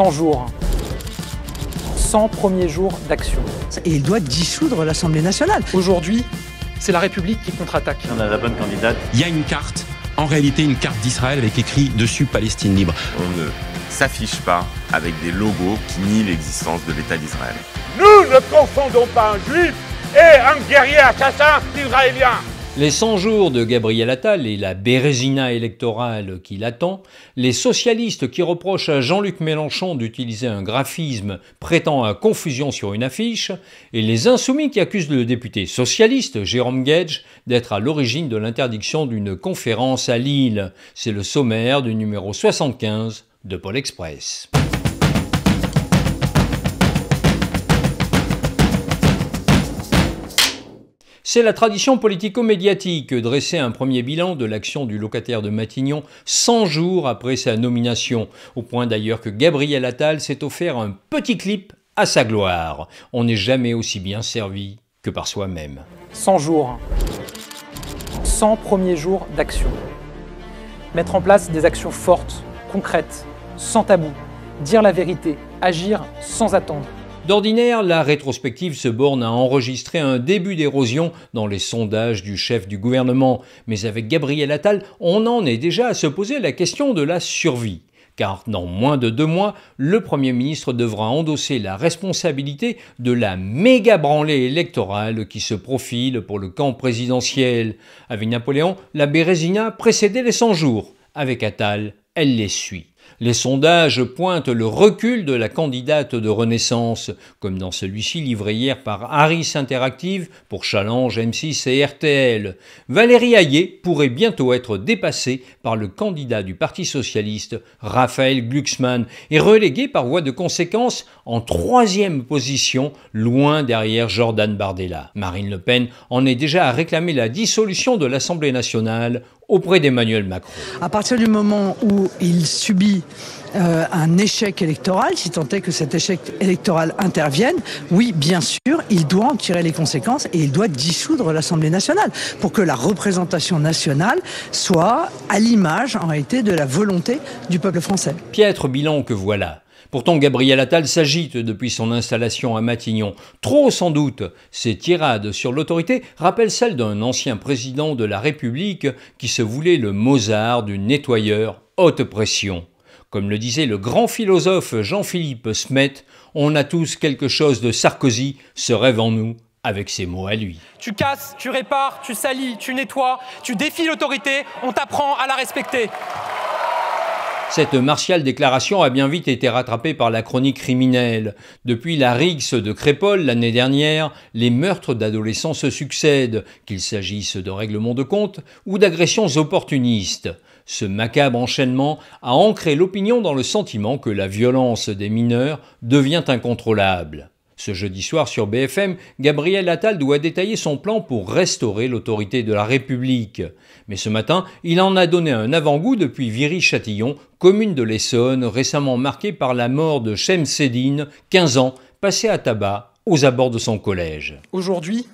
100 jours. 100 premiers jours d'action. Et il doit dissoudre l'Assemblée nationale. Aujourd'hui, c'est la République qui contre-attaque. On a la bonne candidate. Il y a une carte, en réalité une carte d'Israël avec écrit dessus Palestine libre. On ne s'affiche pas avec des logos qui nient l'existence de l'État d'Israël. Nous ne confondons pas un juif et un guerrier assassin israélien. Les 100 jours de Gabriel Attal et la bérésina électorale qui l'attend, les socialistes qui reprochent à Jean-Luc Mélenchon d'utiliser un graphisme prêtant à confusion sur une affiche, et les insoumis qui accusent le député socialiste Jérôme Gage d'être à l'origine de l'interdiction d'une conférence à Lille. C'est le sommaire du numéro 75 de Pôle Express. C'est la tradition politico-médiatique, dresser un premier bilan de l'action du locataire de Matignon 100 jours après sa nomination, au point d'ailleurs que Gabriel Attal s'est offert un petit clip à sa gloire. On n'est jamais aussi bien servi que par soi-même. 100 jours. 100 premiers jours d'action. Mettre en place des actions fortes, concrètes, sans tabou, dire la vérité, agir sans attendre. D'ordinaire, la rétrospective se borne à enregistrer un début d'érosion dans les sondages du chef du gouvernement, mais avec Gabriel Attal, on en est déjà à se poser la question de la survie car dans moins de deux mois, le Premier ministre devra endosser la responsabilité de la méga branlée électorale qui se profile pour le camp présidentiel. Avec Napoléon, la Bérésina précédait les 100 jours. Avec Attal, elle les suit. Les sondages pointent le recul de la candidate de Renaissance, comme dans celui-ci livré hier par Harris Interactive pour Challenge M6 et RTL. Valérie Hayé pourrait bientôt être dépassée par le candidat du Parti socialiste, Raphaël Glucksmann, et reléguée par voie de conséquence en troisième position, loin derrière Jordan Bardella. Marine Le Pen en est déjà à réclamer la dissolution de l'Assemblée nationale auprès d'Emmanuel Macron. À partir du moment où il subit euh, un échec électoral, si tant est que cet échec électoral intervienne, oui, bien sûr, il doit en tirer les conséquences et il doit dissoudre l'Assemblée nationale pour que la représentation nationale soit à l'image, en réalité, de la volonté du peuple français. Piètre bilan que voilà. Pourtant, Gabriel Attal s'agite depuis son installation à Matignon. Trop sans doute, ses tirades sur l'autorité rappellent celles d'un ancien président de la République qui se voulait le Mozart du nettoyeur haute pression. Comme le disait le grand philosophe Jean-Philippe Smet, on a tous quelque chose de Sarkozy, ce rêve en nous, avec ses mots à lui. Tu casses, tu répares, tu salis, tu nettoies, tu défies l'autorité, on t'apprend à la respecter. Cette martiale déclaration a bien vite été rattrapée par la chronique criminelle. Depuis la rixe de Crépole l'année dernière, les meurtres d'adolescents se succèdent, qu'il s'agisse de règlements de compte ou d'agressions opportunistes. Ce macabre enchaînement a ancré l'opinion dans le sentiment que la violence des mineurs devient incontrôlable. Ce jeudi soir sur BFM, Gabriel Attal doit détailler son plan pour restaurer l'autorité de la République. Mais ce matin, il en a donné un avant-goût depuis Viry-Châtillon, commune de l'Essonne, récemment marquée par la mort de Shem 15 ans, passé à tabac aux abords de son collège. Aujourd'hui,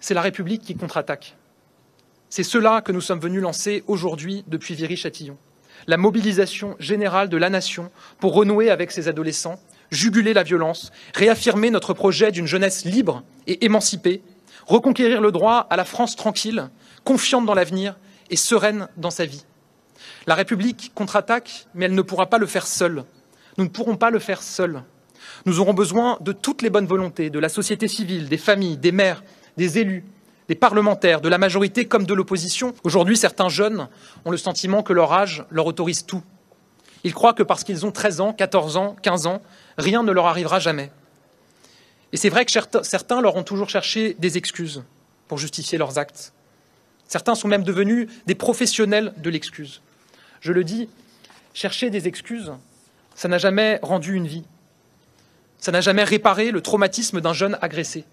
c'est la République qui contre-attaque. C'est cela que nous sommes venus lancer aujourd'hui depuis Viry-Châtillon la mobilisation générale de la nation pour renouer avec ses adolescents juguler la violence, réaffirmer notre projet d'une jeunesse libre et émancipée, reconquérir le droit à la France tranquille, confiante dans l'avenir et sereine dans sa vie. La République contre-attaque, mais elle ne pourra pas le faire seule. Nous ne pourrons pas le faire seule. Nous aurons besoin de toutes les bonnes volontés, de la société civile, des familles, des maires, des élus, des parlementaires, de la majorité comme de l'opposition. Aujourd'hui, certains jeunes ont le sentiment que leur âge leur autorise tout. Ils croient que parce qu'ils ont 13 ans, 14 ans, 15 ans, rien ne leur arrivera jamais. Et c'est vrai que certains leur ont toujours cherché des excuses pour justifier leurs actes. Certains sont même devenus des professionnels de l'excuse. Je le dis, chercher des excuses, ça n'a jamais rendu une vie. Ça n'a jamais réparé le traumatisme d'un jeune agressé.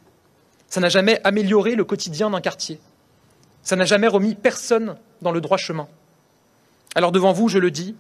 Ça n'a jamais amélioré le quotidien d'un quartier. Ça n'a jamais remis personne dans le droit chemin. Alors devant vous, je le dis,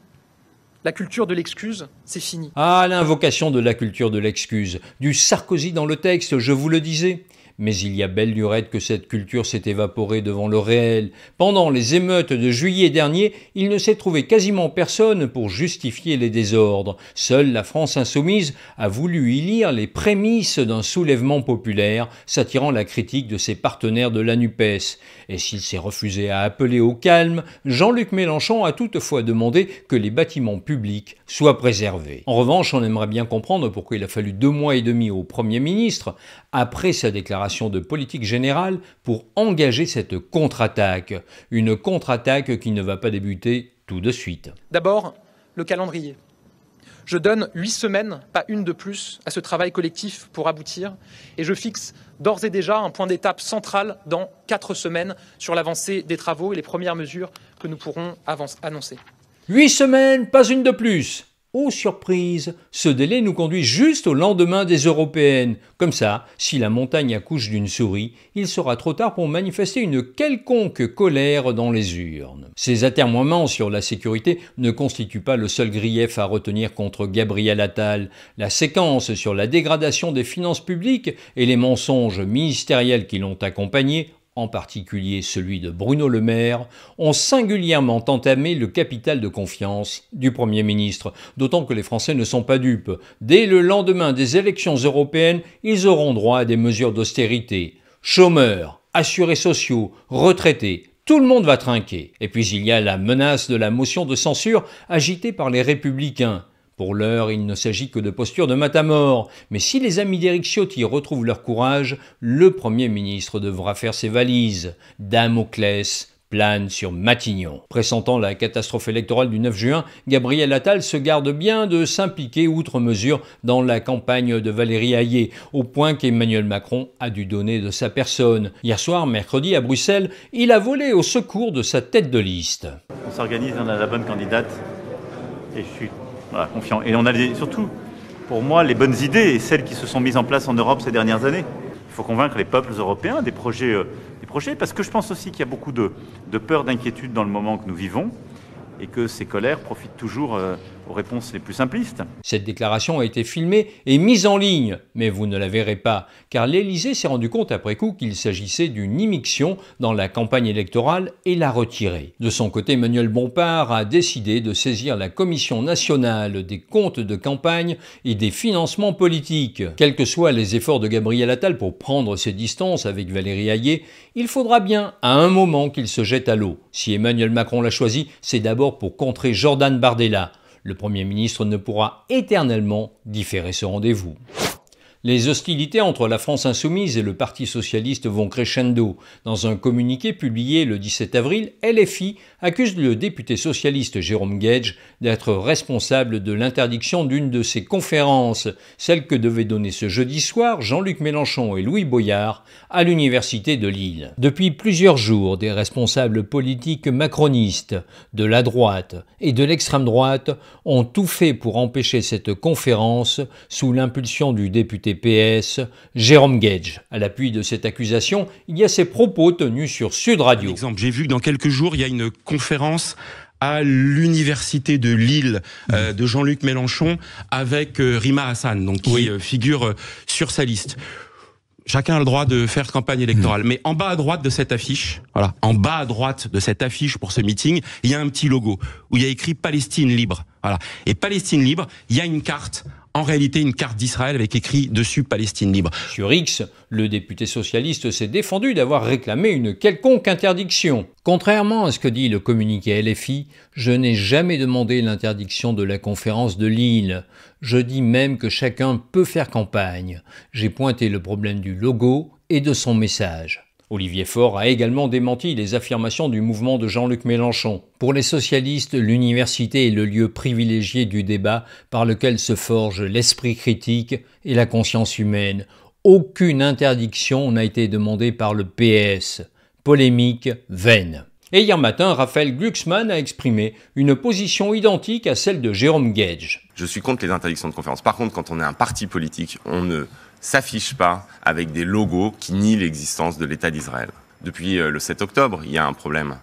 la culture de l'excuse, c'est fini. Ah, l'invocation de la culture de l'excuse. Du Sarkozy dans le texte, je vous le disais mais il y a belle durée que cette culture s'est évaporée devant le réel. Pendant les émeutes de juillet dernier, il ne s'est trouvé quasiment personne pour justifier les désordres. Seule la France insoumise a voulu y lire les prémices d'un soulèvement populaire, s'attirant la critique de ses partenaires de la NUPES. Et s'il s'est refusé à appeler au calme, Jean-Luc Mélenchon a toutefois demandé que les bâtiments publics soient préservés. En revanche, on aimerait bien comprendre pourquoi il a fallu deux mois et demi au Premier ministre, après sa déclaration de politique générale pour engager cette contre-attaque. Une contre-attaque qui ne va pas débuter tout de suite. D'abord, le calendrier. Je donne huit semaines, pas une de plus, à ce travail collectif pour aboutir, et je fixe d'ores et déjà un point d'étape central dans quatre semaines sur l'avancée des travaux et les premières mesures que nous pourrons annoncer. Huit semaines, pas une de plus aux surprise, ce délai nous conduit juste au lendemain des européennes. Comme ça, si la montagne accouche d'une souris, il sera trop tard pour manifester une quelconque colère dans les urnes. Ces atermoiements sur la sécurité ne constituent pas le seul grief à retenir contre Gabriel Attal. La séquence sur la dégradation des finances publiques et les mensonges ministériels qui l'ont accompagné en particulier celui de Bruno Le Maire, ont singulièrement entamé le capital de confiance du Premier ministre, d'autant que les Français ne sont pas dupes. Dès le lendemain des élections européennes, ils auront droit à des mesures d'austérité. Chômeurs, assurés sociaux, retraités, tout le monde va trinquer. Et puis il y a la menace de la motion de censure agitée par les républicains. Pour l'heure, il ne s'agit que de postures de matamor, mais si les amis d'Éric Ciotti retrouvent leur courage, le Premier ministre devra faire ses valises. Damoclès plane sur Matignon. Pressentant la catastrophe électorale du 9 juin, Gabriel Attal se garde bien de s'impliquer outre mesure dans la campagne de Valérie Hayé, au point qu'Emmanuel Macron a dû donner de sa personne. Hier soir, mercredi, à Bruxelles, il a volé au secours de sa tête de liste. On s'organise, on a la bonne candidate, et je suis voilà, confiant. Et on a surtout, pour moi, les bonnes idées et celles qui se sont mises en place en Europe ces dernières années. Il faut convaincre les peuples européens des projets, euh, des projets parce que je pense aussi qu'il y a beaucoup de, peur, d'inquiétude dans le moment que nous vivons et que ces colères profitent toujours. Euh, aux réponses les plus simplistes. Cette déclaration a été filmée et mise en ligne, mais vous ne la verrez pas, car l'Élysée s'est rendu compte après coup qu'il s'agissait d'une immixtion dans la campagne électorale et l'a retirée. De son côté, Emmanuel Bompard a décidé de saisir la Commission nationale des comptes de campagne et des financements politiques. Quels que soient les efforts de Gabriel Attal pour prendre ses distances avec Valérie Hayé, il faudra bien à un moment qu'il se jette à l'eau. Si Emmanuel Macron l'a choisi, c'est d'abord pour contrer Jordan Bardella. Le Premier ministre ne pourra éternellement différer ce rendez-vous. Les hostilités entre la France insoumise et le Parti socialiste vont crescendo. Dans un communiqué publié le 17 avril, LFI accuse le député socialiste Jérôme Gage d'être responsable de l'interdiction d'une de ses conférences, celle que devaient donner ce jeudi soir Jean-Luc Mélenchon et Louis Boyard à l'Université de Lille. Depuis plusieurs jours, des responsables politiques macronistes, de la droite et de l'extrême droite ont tout fait pour empêcher cette conférence sous l'impulsion du député TPS, Jérôme Gage. À l'appui de cette accusation, il y a ses propos tenus sur Sud Radio. exemple, j'ai vu que dans quelques jours, il y a une conférence à l'université de Lille euh, mmh. de Jean-Luc Mélenchon avec euh, Rima Hassan, donc qui oui. Euh, figure sur sa liste chacun a le droit de faire campagne électorale. Mmh. Mais en bas à droite de cette affiche, voilà, en bas à droite de cette affiche pour ce meeting, il y a un petit logo où il y a écrit Palestine libre. Et Palestine libre, il y a une carte en réalité une carte d'Israël avec écrit dessus Palestine libre. Sur X, le député socialiste s'est défendu d'avoir réclamé une quelconque interdiction. Contrairement à ce que dit le communiqué LFI, je n'ai jamais demandé l'interdiction de la conférence de Lille. Je dis même que chacun peut faire campagne. J'ai pointé le problème du logo et de son message. Olivier Faure a également démenti les affirmations du mouvement de Jean-Luc Mélenchon. Pour les socialistes, l'université est le lieu privilégié du débat par lequel se forge l'esprit critique et la conscience humaine. Aucune interdiction n'a été demandée par le PS. Polémique vaine. Et hier matin, Raphaël Glucksmann a exprimé une position identique à celle de Jérôme Gage. Je suis contre les interdictions de conférence. Par contre, quand on est un parti politique, on ne s'affiche pas avec des logos qui nient l'existence de l'État d'Israël. Depuis euh, le 7 octobre, il y a un problème.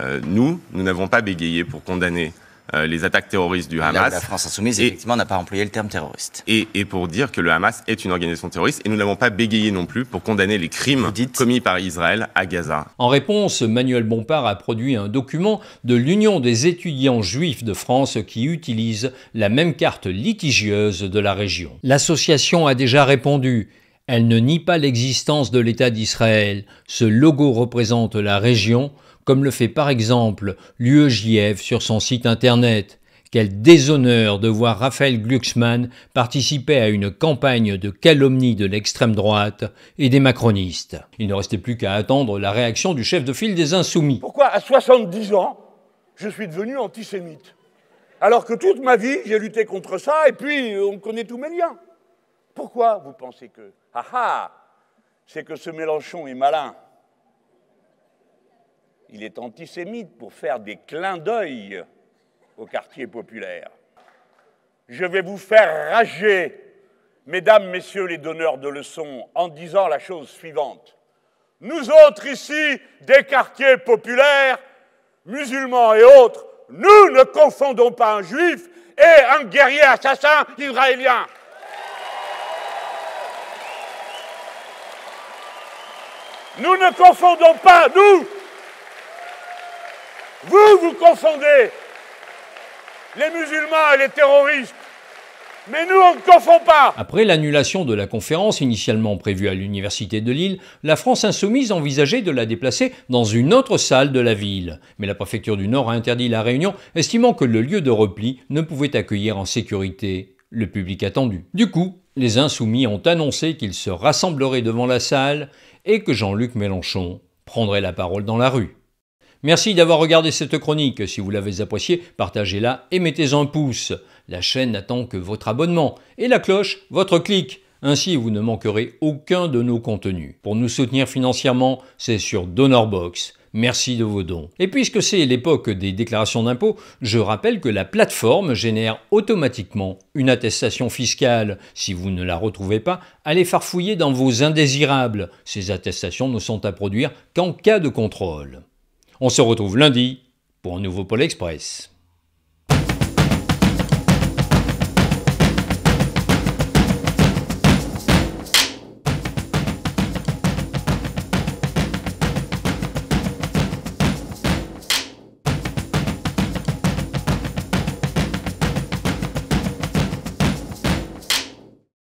Euh, nous, nous n'avons pas bégayé pour condamner euh, les attaques terroristes du Hamas. la France insoumise, effectivement, n'a pas employé le terme terroriste. Et, et, pour dire que le Hamas est une organisation terroriste, et nous n'avons pas bégayé non plus pour condamner les crimes commis par Israël à Gaza. En réponse, Manuel Bompard a produit un document de l'Union des étudiants juifs de France qui utilise la même carte litigieuse de la région. L'association a déjà répondu. Elle ne nie pas l'existence de l'État d'Israël. Ce logo représente la région comme le fait par exemple l'UEJF sur son site internet. Quel déshonneur de voir Raphaël Glucksmann participer à une campagne de calomnie de l'extrême droite et des macronistes. Il ne restait plus qu'à attendre la réaction du chef de file des Insoumis. Pourquoi, à 70 ans, je suis devenu antisémite Alors que toute ma vie, j'ai lutté contre ça et puis euh, on connaît tous mes liens. Pourquoi vous pensez que. Ah ah C'est que ce Mélenchon est malin il est antisémite pour faire des clins d'œil au quartier populaire. Je vais vous faire rager, mesdames, messieurs les donneurs de leçons, en disant la chose suivante. Nous autres ici, des quartiers populaires, musulmans et autres, nous ne confondons pas un juif et un guerrier assassin israélien. Nous ne confondons pas, nous, vous, vous confondez les musulmans et les terroristes. Mais nous, on ne confond pas Après l'annulation de la conférence initialement prévue à l'Université de Lille, la France insoumise envisageait de la déplacer dans une autre salle de la ville. Mais la préfecture du Nord a interdit la réunion, estimant que le lieu de repli ne pouvait accueillir en sécurité le public attendu. Du coup, les insoumis ont annoncé qu'ils se rassembleraient devant la salle et que Jean-Luc Mélenchon prendrait la parole dans la rue. Merci d'avoir regardé cette chronique. Si vous l'avez appréciée, partagez-la et mettez un pouce. La chaîne n'attend que votre abonnement et la cloche, votre clic. Ainsi, vous ne manquerez aucun de nos contenus. Pour nous soutenir financièrement, c'est sur DonorBox. Merci de vos dons. Et puisque c'est l'époque des déclarations d'impôts, je rappelle que la plateforme génère automatiquement une attestation fiscale. Si vous ne la retrouvez pas, allez farfouiller dans vos indésirables. Ces attestations ne sont à produire qu'en cas de contrôle. On se retrouve lundi pour un nouveau Pôle Express.